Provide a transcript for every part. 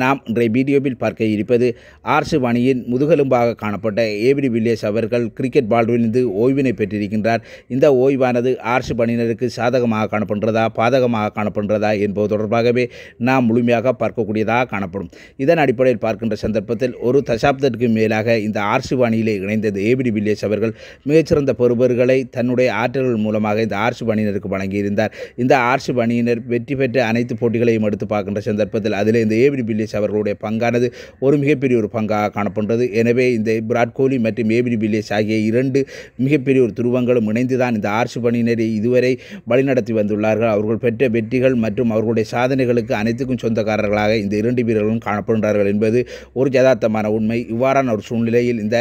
நாம் இன்றைய வீடியோவில் பார்க்க இருப்பது ஆர்சு ஆர்சிவாணியின் முதுகெலும்பாக காணப்பட்ட ஏபிடி வில்லியர்ஸ் அவர்கள் கிரிக்கெட் பால்விலிருந்து ஓய்வினை பெற்றிருக்கின்றார் இந்த ஓய்வானது ஆர்சு பணியினருக்கு சாதகமாக காணப்படுறதா பாதகமாக காணப்படுறதா என்பது தொடர்பாகவே நாம் முழுமையாக பார்க்கக்கூடியதாக காணப்படும் இதன் அடிப்படையில் பார்க்கின்ற சந்தர்ப்பத்தில் ஒரு தசாப்தத்திற்கு மேலாக இந்த ஆர்சிபாணியிலே இணைந்தது ஏபிடி வில்லியர்ஸ் அவர்கள் மிகச்சிறந்த பெறுபர்களை தன்னுடைய ஆற்றல்கள் மூலமாக இந்த ஆர்சு பணியினருக்கு வழங்கியிருந்தார் இந்த ஆர்சு பணியினர் வெற்றி பெற்ற அனைத்து போட்டிகளையும் எடுத்து பார்க்கின்ற சந்தர்ப்பத்தில் அதில் இந்த ஏபிடி வில்லியர்ஸ் அவர்களுடைய பங்கானது ஒரு மிகப்பெரிய ஒரு பங்காக காணப்படுகிறது எனவே இந்த விராட் கோலி மற்றும் ஏபிடி வில்லியர்ஸ் ஆகிய இரண்டு மிகப்பெரிய ஒரு துருவங்களும் இணைந்துதான் இந்த ஆர்சி பணியினரை இதுவரை வழிநடத்தி வந்துள்ளார்கள் அவர்கள் பெற்ற வெற்றிகள் மற்றும் அவர்களுடைய சாதனைகளுக்கு அனைத்துக்கும் சொந்தக்காரர்களாக இந்த இரண்டு வீரர்களும் காணப்படுகிறார்கள் என்பது ஒரு ஜதார்த்தமான உண்மை இவ்வாறான ஒரு சூழ்நிலையில் இந்த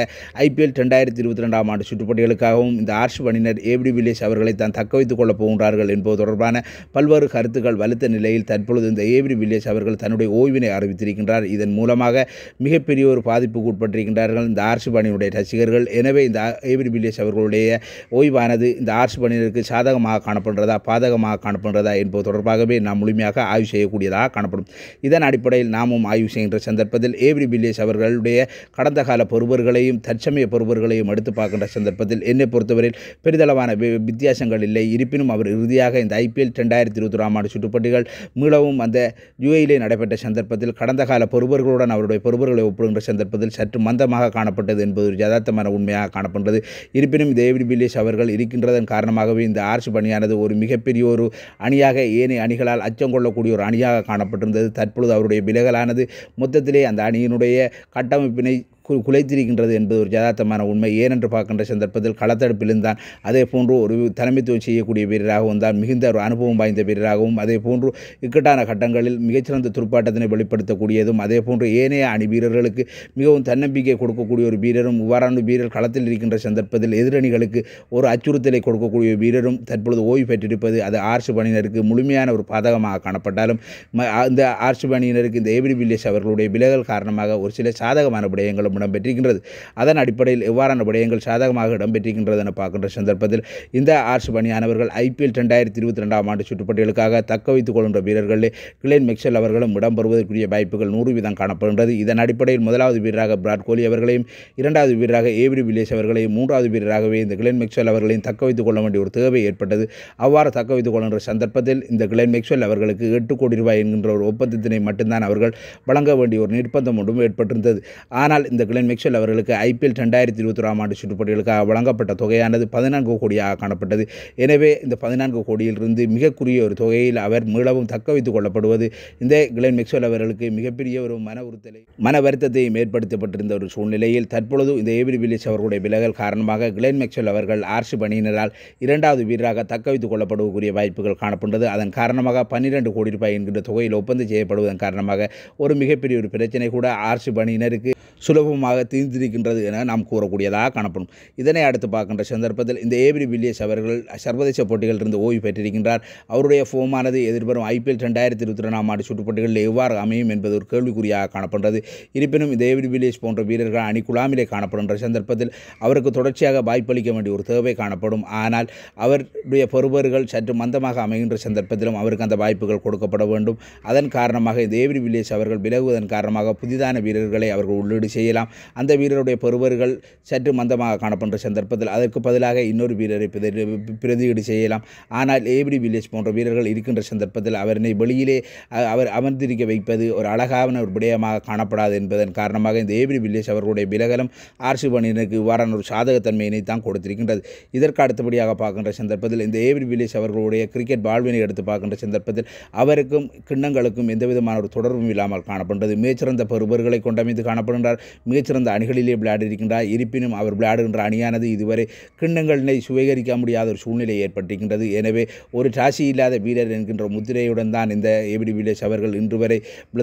ஐபிஎல் ரெண்டாயிரத்தி இருபத்தி ரெண்டாம் ஆண்டு சுற்றுப்பட்டியலுக்காகவும் இந்த ஆர்சி பணியினர் ஏபிடி வில்லியர்ஸ் அவர்களை தான் தக்க வைத்துக் கொள்ளப் போகின்றார்கள் என்பது தொடர்பான பல்வேறு கருத்துக்கள் வலுத்த நிலையில் தற்பொழுது இந்த ஏபிடி வில்லியர்ஸ் அவர்கள் தன்னுடைய ஓய்வினை அறிவி அறிவித்திருக்கின்றார் இதன் மூலமாக மிகப்பெரிய ஒரு பாதிப்புக்கு உட்பட்டிருக்கின்றார்கள் இந்த ஆர்சிபானியினுடைய ரசிகர்கள் எனவே இந்த ஏபிடி பில்லியஸ் அவர்களுடைய ஓய்வானது இந்த ஆர்சிபானியருக்கு சாதகமாக காணப்படுறதா பாதகமாக காணப்படுறதா என்பது தொடர்பாகவே நாம் முழுமையாக ஆய்வு செய்யக்கூடியதாக காணப்படும் இதன் அடிப்படையில் நாமும் ஆய்வு செய்கின்ற சந்தர்ப்பத்தில் ஏபிடி பில்லியஸ் அவர்களுடைய கடந்த கால பொறுவர்களையும் தற்சமய பொறுவர்களையும் எடுத்து பார்க்கின்ற சந்தர்ப்பத்தில் என்னை பொறுத்தவரையில் பெரிதளவான வித்தியாசங்கள் இல்லை இருப்பினும் அவர் இறுதியாக இந்த ஐபிஎல் ரெண்டாயிரத்தி இருபத்தி ஆண்டு சுற்றுப்பட்டிகள் மீளவும் அந்த யுஏயிலே e நடைபெற்ற சந்தர்ப்பத்தில் கடந்த கால பொறுப்பர்களுடன் அவருடைய பொறுப்புகளை ஒப்பிடுகின்ற சந்தர்ப்பத்தில் சற்று மந்தமாக காணப்பட்டது என்பது ஒரு யதார்த்தமான உண்மையாக காணப்படுகிறது இருப்பினும் டேவிட் பில்லியஸ் அவர்கள் இருக்கின்றதன் காரணமாகவே இந்த ஆர்சி பணியானது ஒரு மிகப்பெரிய ஒரு அணியாக ஏனைய அணிகளால் அச்சம் கொள்ளக்கூடிய ஒரு அணியாக காணப்பட்டிருந்தது தற்பொழுது அவருடைய விலகலானது மொத்தத்திலே அந்த அணியினுடைய கட்டமைப்பினை குலைத்திருக்கின்றது என்பது ஒரு யதார்த்தமான உண்மை ஏனென்று பார்க்கின்ற சந்தர்ப்பத்தில் களத்தடுப்பிலும் தான் அதே போன்று ஒரு தலைமைத்துவம் செய்யக்கூடிய வீரராகவும் தான் மிகுந்த ஒரு அனுபவம் வாய்ந்த வீரராகவும் அதே போன்று இக்கட்டான கட்டங்களில் மிகச்சிறந்த துடுப்பாட்டத்தினை வெளிப்படுத்தக்கூடியதும் அதே போன்று ஏனைய அணி வீரர்களுக்கு மிகவும் தன்னம்பிக்கை கொடுக்கக்கூடிய ஒரு வீரரும் இவ்வாறான வீரர் களத்தில் இருக்கின்ற சந்தர்ப்பத்தில் எதிரணிகளுக்கு ஒரு அச்சுறுத்தலை கொடுக்கக்கூடிய வீரரும் தற்பொழுது ஓய்வு பெற்றிருப்பது அது ஆர்சு பணியினருக்கு முழுமையான ஒரு பாதகமாக காணப்பட்டாலும் இந்த ஆர்சு பணியினருக்கு இந்த ஏபிடி வில்லியஸ் அவர்களுடைய விலகல் காரணமாக ஒரு சில சாதகமான விடயங்களும் இடம்பெற்றிருக்கின்றது அதன் அடிப்படையில் எவ்வாறான விடயங்கள் சாதகமாக இடம்பெற்றிருக்கின்றது என பார்க்கின்ற சந்தர்ப்பத்தில் இந்த ஆர்ஸ் பணியானவர்கள் ஐபிஎல் ரெண்டாயிரத்தி இருபத்தி ரெண்டாம் ஆண்டு சுற்றுப்பட்டியலுக்காக தக்க வைத்துக் கொள்கின்ற வீரர்களே கிளேன் மிக்சல் அவர்களும் இடம்பெறுவதற்குரிய வாய்ப்புகள் நூறு வீதம் காணப்படுகின்றது இதன் அடிப்படையில் முதலாவது வீரராக விராட் கோலி அவர்களையும் இரண்டாவது வீரராக ஏவிடி வில்லேஸ் அவர்களையும் மூன்றாவது வீரராகவே இந்த கிளென் மெக்ஸ்வெல் அவர்களையும் தக்க வைத்துக் கொள்ள வேண்டிய ஒரு தேவை ஏற்பட்டது அவ்வாறு தக்க வைத்துக் கொள்கின்ற சந்தர்ப்பத்தில் இந்த கிளென் மெக்ஸ்வெல் அவர்களுக்கு எட்டு கோடி ரூபாய் என்கின்ற ஒரு ஒப்பந்தத்தினை மட்டும்தான் அவர்கள் வழங்க வேண்டிய ஒரு நிர்பந்தம் ஒன்றும் ஏற்பட்டிருந்தது ஆனால் இந்த கிளென் மிக்சல் அவர்களுக்கு ஐபிஎல் ரெண்டாயிரத்தி இருபத்தி ஒராம் ஆண்டு சுற்றுப்பட்டியலுக்காக வழங்கப்பட்ட தொகையானது பதினான்கு கோடியாக காணப்பட்டது எனவே இந்த பதினான்கு கோடியிலிருந்து மிக குறுகிய ஒரு தொகையில் அவர் மீளவும் தக்க வைத்துக் கொள்ளப்படுவது இந்த கிளென் மிக்சல் அவர்களுக்கு மிகப்பெரிய ஒரு மன உறுத்தலை மன வருத்தத்தையும் ஏற்படுத்தப்பட்டிருந்த ஒரு சூழ்நிலையில் தற்பொழுது இந்த ஏபிரி வில்லிஸ் அவர்களுடைய விலகல் காரணமாக கிளென் மெக்சல் அவர்கள் ஆர்சி பணியினரால் இரண்டாவது வீரராக தக்க வைத்துக் கொள்ளப்படக்கூடிய வாய்ப்புகள் காணப்பட்டது அதன் காரணமாக பன்னிரண்டு கோடி ரூபாய் என்கின்ற தொகையில் ஒப்பந்தம் செய்யப்படுவதன் காரணமாக ஒரு மிகப்பெரிய ஒரு பிரச்சனை கூட ஆர்சி பணியினருக்கு சுலபம் பாவமாக தீர்ந்திருக்கின்றது என நாம் கூறக்கூடியதாக காணப்படும் இதனை அடுத்து பார்க்கின்ற சந்தர்ப்பத்தில் இந்த ஏபிரி வில்லியஸ் அவர்கள் சர்வதேச போட்டிகளிலிருந்து ஓய்வு பெற்றிருக்கின்றார் அவருடைய ஃபோமானது எதிர்வரும் ஐபிஎல் ரெண்டாயிரத்தி இருபத்தி ரெண்டாம் ஆண்டு சுற்றுப்போட்டிகளில் எவ்வாறு அமையும் என்பது ஒரு கேள்விக்குறியாக காணப்படுகிறது இருப்பினும் இந்த ஏபிரி வில்லியஸ் போன்ற வீரர்கள் அணிக்குழாமிலே காணப்படுகின்ற சந்தர்ப்பத்தில் அவருக்கு தொடர்ச்சியாக வாய்ப்பளிக்க வேண்டிய ஒரு தேவை காணப்படும் ஆனால் அவருடைய பொறுபர்கள் சற்று மந்தமாக அமைகின்ற சந்தர்ப்பத்திலும் அவருக்கு அந்த வாய்ப்புகள் கொடுக்கப்பட வேண்டும் அதன் காரணமாக இந்த ஏபிரி வில்லியஸ் அவர்கள் விலகுவதன் காரணமாக புதிதான வீரர்களை அவர்கள் உள்ளீடு செய்யலாம் செய்யலாம் அந்த வீரருடைய பெறுவர்கள் சற்று மந்தமாக காணப்படுற சந்தர்ப்பத்தில் அதற்கு பதிலாக இன்னொரு வீரரை பிரதியீடு செய்யலாம் ஆனால் ஏபிடி வில்லேஜ் போன்ற வீரர்கள் இருக்கின்ற சந்தர்ப்பத்தில் அவரனை வெளியிலே அவர் அமர்ந்திருக்க வைப்பது ஒரு அழகான ஒரு விடயமாக காணப்படாது என்பதன் காரணமாக இந்த ஏபிடி வில்லேஜ் அவர்களுடைய விலகலும் பணியினருக்கு இவ்வாறான ஒரு சாதகத்தன்மையினை தான் கொடுத்திருக்கின்றது இதற்கு அடுத்தபடியாக பார்க்கின்ற சந்தர்ப்பத்தில் இந்த ஏபிடி வில்லேஜ் அவர்களுடைய கிரிக்கெட் வாழ்வினை எடுத்து பார்க்கின்ற சந்தர்ப்பத்தில் அவருக்கும் கிண்ணங்களுக்கும் எந்தவிதமான ஒரு தொடர்பும் இல்லாமல் காணப்படுகிறது மிகச்சிறந்த பெறுபர்களை கொண்டமைந்து காணப்படுகின்றார் மிகச்சிறந்த அணிகளிலே விளையாடி இருக்கின்றார் இருப்பினும் அவர் விளையாடுகின்ற அணியானது இதுவரை கிண்ணங்களினை சுவீகரிக்க முடியாத ஒரு சூழ்நிலை ஏற்பட்டிருக்கின்றது எனவே ஒரு ராசி இல்லாத வீரர் என்கின்ற முத்திரையுடன் தான் இந்த ஏபிடி வில்லியர்ஸ் அவர்கள் இன்று வரை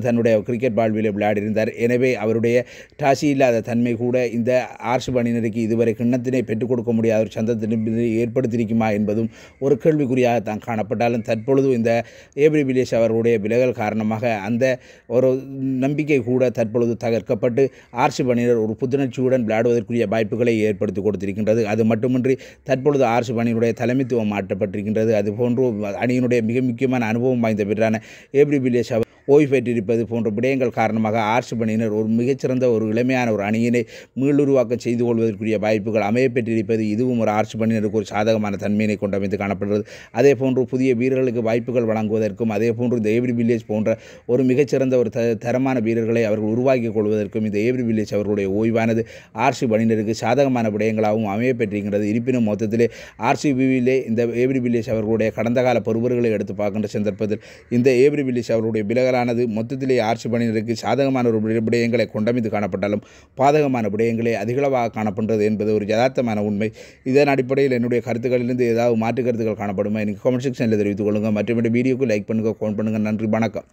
தன்னுடைய கிரிக்கெட் வாழ்வில் விளையாடியிருந்தார் எனவே அவருடைய ராசி இல்லாத தன்மை கூட இந்த ஆர்சு பணியினருக்கு இதுவரை கிண்ணத்தினை பெற்றுக் கொடுக்க முடியாத ஒரு சந்தத்தினை ஏற்படுத்தியிருக்குமா என்பதும் ஒரு கேள்விக்குறியாக தான் காணப்பட்டாலும் தற்பொழுது இந்த ஏபிடி வில்லியர்ஸ் அவர்களுடைய விலகல் காரணமாக அந்த ஒரு நம்பிக்கை கூட தற்பொழுது தகர்க்கப்பட்டு ஆர்ஷ் ஆர்சிப் அணியினர் ஒரு புத்துணர்ச்சியுடன் விளையாடுவதற்குரிய வாய்ப்புகளை ஏற்படுத்தி கொடுத்திருக்கின்றது அது மட்டுமின்றி தற்பொழுது ஆர்சிப் அணியினுடைய தலைமைத்துவம் மாற்றப்பட்டிருக்கின்றது அதுபோன்று அணியினுடைய மிக முக்கியமான அனுபவம் வாய்ந்த பெற்றான ஏப்ரி பில்லியஸ் ஓய்வு பெற்றிருப்பது போன்ற விடயங்கள் காரணமாக ஆர்ட்ஸ் பணியினர் ஒரு மிகச்சிறந்த ஒரு இளமையான ஒரு அணியினை மீளுருவாக்கம் செய்து கொள்வதற்குரிய வாய்ப்புகள் அமைய பெற்றிருப்பது இதுவும் ஒரு ஆர்ட்ஸ் பணியினருக்கு ஒரு சாதகமான தன்மையினை கொண்டமைத்து காணப்படுகிறது அதே போன்று புதிய வீரர்களுக்கு வாய்ப்புகள் வழங்குவதற்கும் அதே போன்று இந்த ஏவ்ரி வில்லேஜ் போன்ற ஒரு மிகச்சிறந்த ஒரு த தரமான வீரர்களை அவர்கள் உருவாக்கிக் கொள்வதற்கும் இந்த ஏவ்ரி வில்லேஜ் அவர்களுடைய ஓய்வானது ஆர்சி பணியினருக்கு சாதகமான விடயங்களாகவும் அமைய பெற்றிருக்கிறது இருப்பினும் மொத்தத்திலே ஆர்சிபிவிலே இந்த ஏவ்ரி வில்லேஜ் அவர்களுடைய கடந்த கால பொறுவர்களை எடுத்து பார்க்கின்ற சந்தர்ப்பத்தில் இந்த ஏவ்ரி வில்லேஜ் அவர்களுடைய விலகல ஆனது மொத்தத்திலே ஆட்சி பணியினருக்கு சாதகமான ஒரு விடயங்களை கொண்டமைத்து காணப்பட்டாலும் பாதகமான விடயங்களே அதிகளவாக காணப்படுறது என்பது ஒரு யதார்த்தமான உண்மை இதன் அடிப்படையில் என்னுடைய கருத்துக்களிலிருந்து ஏதாவது மாற்று கருத்துக்கள் காணப்படுமா எனக்கு கமெண்ட் செக்ஷனில் தெரிவித்துக் கொள்ளுங்கள் மற்றும் வீடியோக்கு லைக் பண்ணுங்கள் ஃபோன் பண்ணுங்கள் நன்றி வணக்கம்